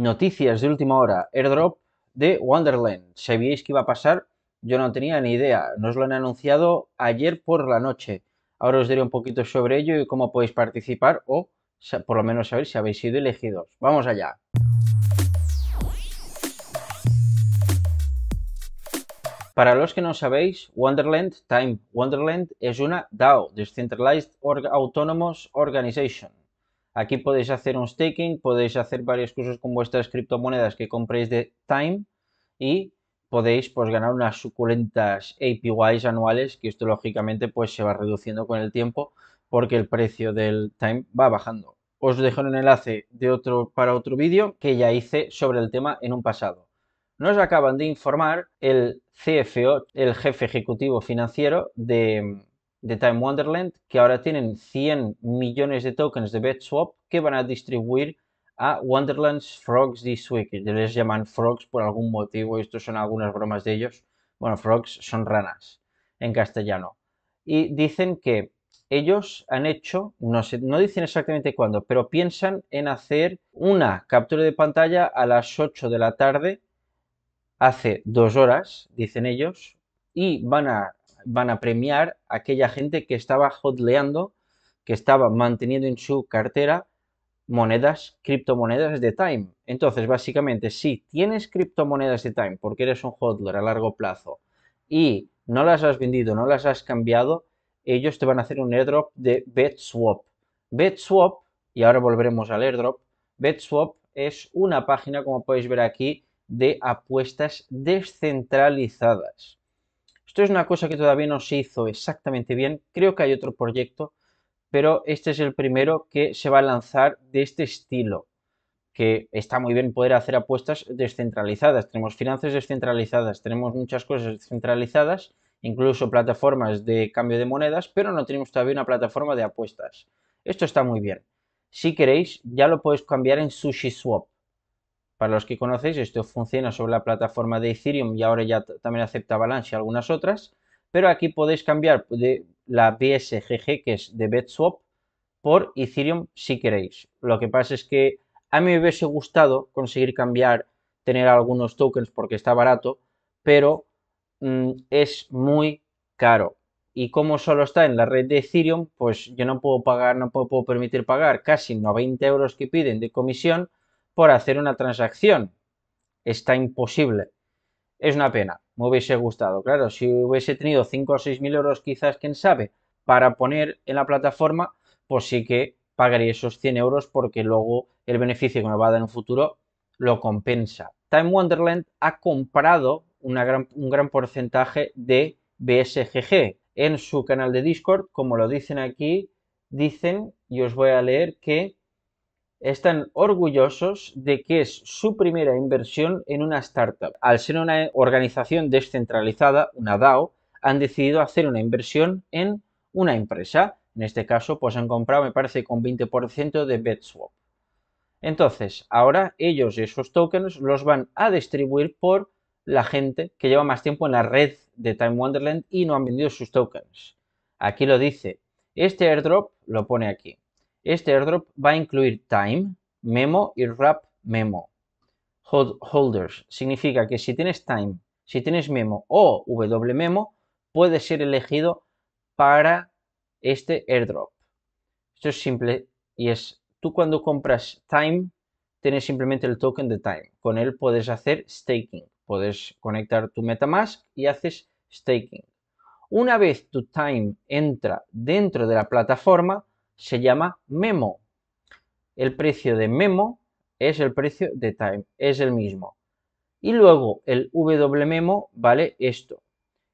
Noticias de última hora, airdrop de Wonderland. ¿Sabíais que iba a pasar? Yo no tenía ni idea. Nos lo han anunciado ayer por la noche. Ahora os diré un poquito sobre ello y cómo podéis participar o por lo menos saber si habéis sido elegidos. Vamos allá. Para los que no sabéis, Wonderland Time Wonderland es una DAO, Decentralized Autonomous Organization Aquí podéis hacer un staking, podéis hacer varios cursos con vuestras criptomonedas que compréis de Time y podéis pues ganar unas suculentas APYs anuales que esto lógicamente pues se va reduciendo con el tiempo porque el precio del Time va bajando. Os dejo un enlace de otro para otro vídeo que ya hice sobre el tema en un pasado. Nos acaban de informar el CFO, el jefe ejecutivo financiero de de Time Wonderland, que ahora tienen 100 millones de tokens de BetSwap que van a distribuir a Wonderland's Frogs This Week. Les llaman Frogs por algún motivo, esto son algunas bromas de ellos. Bueno, Frogs son ranas en castellano. Y dicen que ellos han hecho, no, no dicen exactamente cuándo, pero piensan en hacer una captura de pantalla a las 8 de la tarde, hace dos horas, dicen ellos, y van a van a premiar a aquella gente que estaba hodleando, que estaba manteniendo en su cartera monedas, criptomonedas de Time. Entonces, básicamente, si tienes criptomonedas de Time porque eres un hodler a largo plazo y no las has vendido, no las has cambiado, ellos te van a hacer un airdrop de BetSwap. BetSwap, y ahora volveremos al airdrop, BetSwap es una página, como podéis ver aquí, de apuestas descentralizadas. Esto es una cosa que todavía no se hizo exactamente bien. Creo que hay otro proyecto, pero este es el primero que se va a lanzar de este estilo, que está muy bien poder hacer apuestas descentralizadas. Tenemos finanzas descentralizadas, tenemos muchas cosas descentralizadas, incluso plataformas de cambio de monedas, pero no tenemos todavía una plataforma de apuestas. Esto está muy bien. Si queréis, ya lo podéis cambiar en SushiSwap. Para los que conocéis, esto funciona sobre la plataforma de Ethereum y ahora ya también acepta Balance y algunas otras, pero aquí podéis cambiar de la BSGG, que es de BetSwap, por Ethereum si queréis. Lo que pasa es que a mí me hubiese gustado conseguir cambiar, tener algunos tokens porque está barato, pero mm, es muy caro. Y como solo está en la red de Ethereum, pues yo no puedo pagar, no puedo, puedo permitir pagar casi 90 euros que piden de comisión hacer una transacción. Está imposible. Es una pena. Me hubiese gustado. Claro, si hubiese tenido 5 o 6 mil euros, quizás, quién sabe, para poner en la plataforma, pues sí que pagaría esos 100 euros porque luego el beneficio que me va a dar en un futuro lo compensa. Time Wonderland ha comprado un gran porcentaje de BSGG en su canal de Discord. Como lo dicen aquí, dicen, y os voy a leer, que están orgullosos de que es su primera inversión en una startup. Al ser una organización descentralizada, una DAO, han decidido hacer una inversión en una empresa. En este caso, pues han comprado, me parece, con 20% de BetSwap. Entonces, ahora ellos y esos tokens los van a distribuir por la gente que lleva más tiempo en la red de Time Wonderland y no han vendido sus tokens. Aquí lo dice. Este airdrop lo pone aquí. Este airdrop va a incluir time, memo y wrap memo. holders significa que si tienes time, si tienes memo o wmemo, puedes ser elegido para este airdrop. Esto es simple y es, tú cuando compras time, tienes simplemente el token de time. Con él puedes hacer staking. Puedes conectar tu Metamask y haces staking. Una vez tu time entra dentro de la plataforma, se llama Memo. El precio de Memo es el precio de Time, es el mismo. Y luego el WMemo vale esto.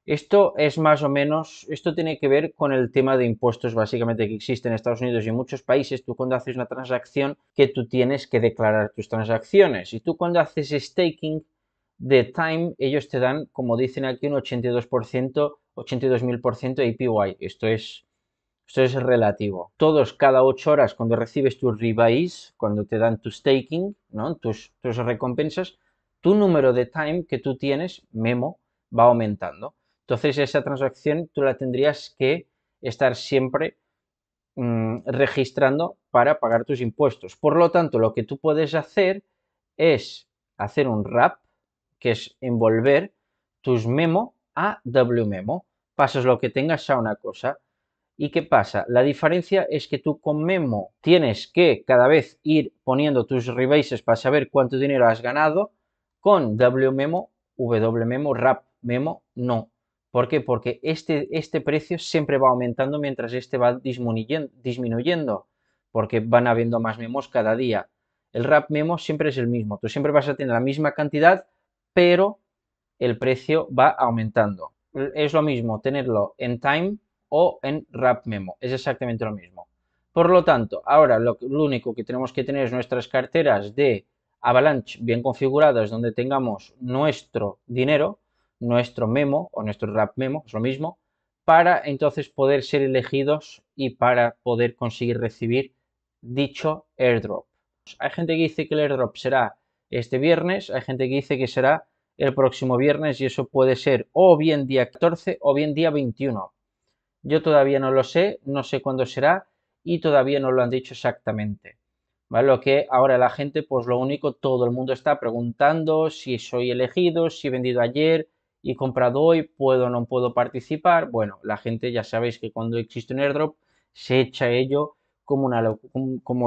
Esto es más o menos, esto tiene que ver con el tema de impuestos básicamente que existe en Estados Unidos y en muchos países. Tú cuando haces una transacción que tú tienes que declarar tus transacciones. Y tú cuando haces staking de Time, ellos te dan, como dicen aquí, un 82%, 82.000% APY. Esto es esto es relativo. Todos cada ocho horas cuando recibes tus rebates, cuando te dan tus staking, ¿no? tus, tus recompensas, tu número de time que tú tienes, memo, va aumentando. Entonces esa transacción tú la tendrías que estar siempre mm, registrando para pagar tus impuestos. Por lo tanto, lo que tú puedes hacer es hacer un wrap, que es envolver tus memo a WMemo. Pasas lo que tengas a una cosa. ¿Y qué pasa? La diferencia es que tú con Memo tienes que cada vez ir poniendo tus rebases para saber cuánto dinero has ganado. Con WMemo, WMemo, Rap Memo, no. ¿Por qué? Porque este, este precio siempre va aumentando mientras este va disminuyendo, porque van habiendo más memos cada día. El Rap Memo siempre es el mismo. Tú siempre vas a tener la misma cantidad, pero el precio va aumentando. Es lo mismo tenerlo en time o en Rap Memo. Es exactamente lo mismo. Por lo tanto, ahora lo, único que tenemos que tener es nuestras carteras de Avalanche bien configuradas donde tengamos nuestro dinero, nuestro memo o nuestro Rap Memo, es lo mismo, para entonces poder ser elegidos y para poder conseguir recibir dicho airdrop. Hay gente que dice que el airdrop será este viernes, hay gente que dice que será el próximo viernes y eso puede ser o bien día 14 o bien día 21. Yo todavía no lo sé, no sé cuándo será y todavía no lo han dicho exactamente. Lo que ahora la gente, pues lo único, todo el mundo está preguntando si soy elegido, si he vendido ayer y comprado hoy, puedo o no puedo participar. Bueno, la gente ya sabéis que cuando existe un airdrop se echa ello como,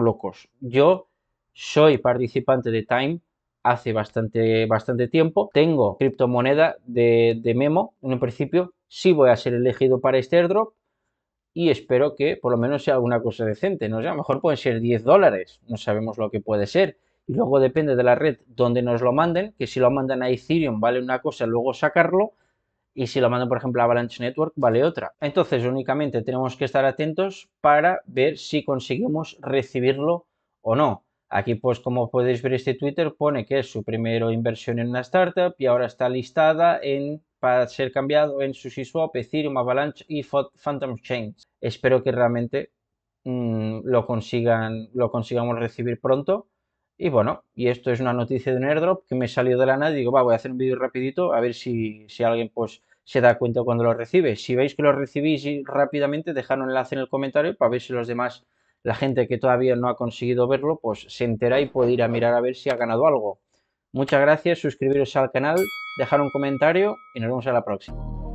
locos. Yo soy participante de Time hace bastante, bastante tiempo. Tengo criptomoneda de, de Memo en un principio, si voy a ser elegido para este airdrop y espero que por lo menos sea alguna cosa decente. No a lo mejor pueden ser 10 dólares, no sabemos lo que puede ser. Y luego depende de la red donde nos lo manden, que si lo mandan a Ethereum vale una cosa, luego sacarlo. Y si lo mandan, por ejemplo, a Avalanche Network, vale otra. Entonces, únicamente tenemos que estar atentos para ver si conseguimos recibirlo o no. Aquí, pues, como podéis ver, este Twitter pone que es su primera inversión en una startup y ahora está listada en para ser cambiado en SushiSwap, Ethereum, Avalanche y Phantom change Espero que realmente mm, lo, consigan, lo consigamos recibir pronto. Y bueno, y esto es una noticia de un airdrop que me salió de la nada y digo, va, voy a hacer un vídeo rapidito a ver si, si alguien pues se da cuenta cuando lo recibe. Si veis que lo recibís rápidamente, dejad un enlace en el comentario para ver si los demás, la gente que todavía no ha conseguido verlo, pues se entera y puede ir a mirar a ver si ha ganado algo. Muchas gracias, suscribiros al canal, dejar un comentario y nos vemos en la próxima.